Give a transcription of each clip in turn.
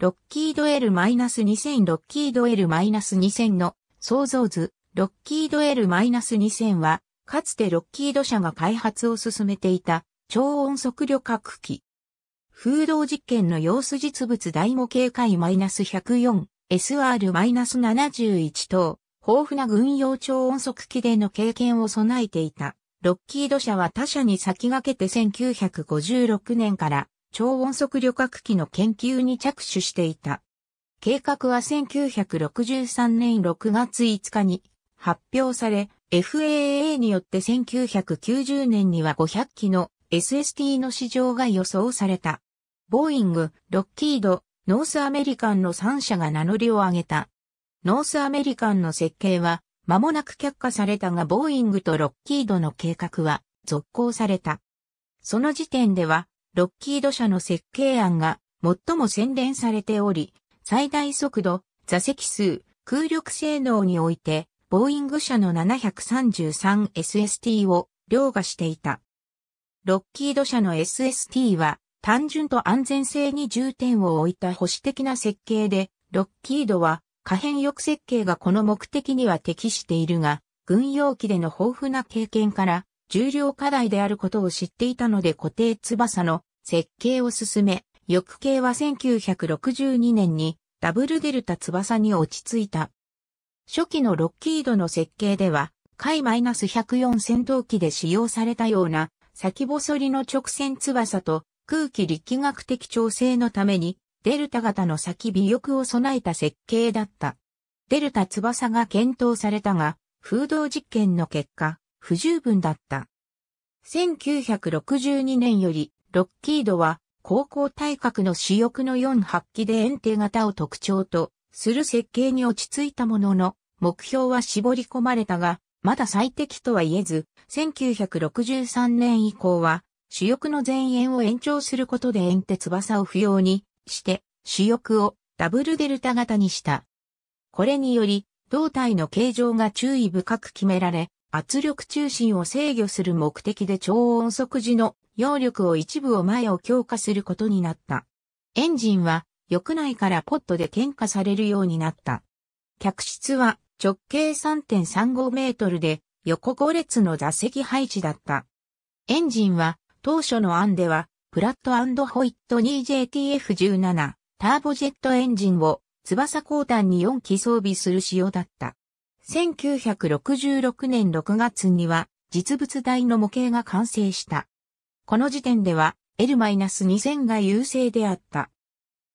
ロッキード L-2000 ロッキード L-2000 の創造図、ロッキード L-2000 は、かつてロッキード社が開発を進めていた超音速旅客機。風洞実験の様子実物第5警戒 -104、SR-71 等、豊富な軍用超音速機での経験を備えていた。ロッキード社は他社に先駆けて1956年から超音速旅客機の研究に着手していた。計画は1963年6月5日に発表され、FAA によって1990年には500機の SST の市場が予想された。ボーイング、ロッキード、ノースアメリカンの3社が名乗りを上げた。ノースアメリカンの設計は間もなく却下されたがボーイングとロッキードの計画は続行された。その時点ではロッキード社の設計案が最も洗練されており、最大速度、座席数、空力性能において、ボーイング社の 733SST を凌駕していた。ロッキード社の SST は単純と安全性に重点を置いた保守的な設計で、ロッキードは可変翼設計がこの目的には適しているが、軍用機での豊富な経験から重量課題であることを知っていたので固定翼の設計を進め、翼系は1962年にダブルデルタ翼に落ち着いた。初期のロッキードの設計では、海 -104 戦闘機で使用されたような先細りの直線翼と空気力学的調整のためにデルタ型の先尾翼を備えた設計だった。デルタ翼が検討されたが、風洞実験の結果、不十分だった。1962年よりロッキードは、高校体格の主翼の4発揮で円定型を特徴とする設計に落ち着いたものの、目標は絞り込まれたが、まだ最適とは言えず、1963年以降は、主翼の前縁を延長することで円ンテ翼を不要にして、主翼をダブルデルタ型にした。これにより、胴体の形状が注意深く決められ、圧力中心を制御する目的で超音速時の揚力を一部を前を強化することになった。エンジンは翼内からポットで点火されるようになった。客室は直径3.35メートルで横5列の座席配置だった。エンジンは当初の案ではプラットホイット 2JTF17 ターボジェットエンジンを翼後端に4機装備する仕様だった。1966年6月には実物大の模型が完成した。この時点では L-2000 が優勢であった。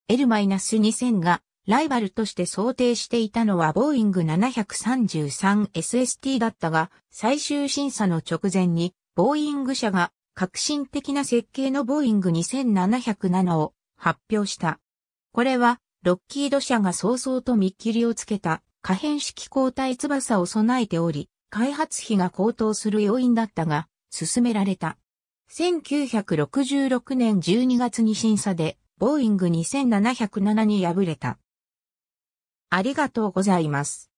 L-2000 がライバルとして想定していたのはボーイング 733SST だったが、最終審査の直前に、ボーイング社が革新的な設計のボーイング2707を発表した。これは、ロッキード社が早々と見切りをつけた可変式交代翼を備えており、開発費が高騰する要因だったが、進められた。1966年12月に審査で、ボーイング2707に敗れた。ありがとうございます。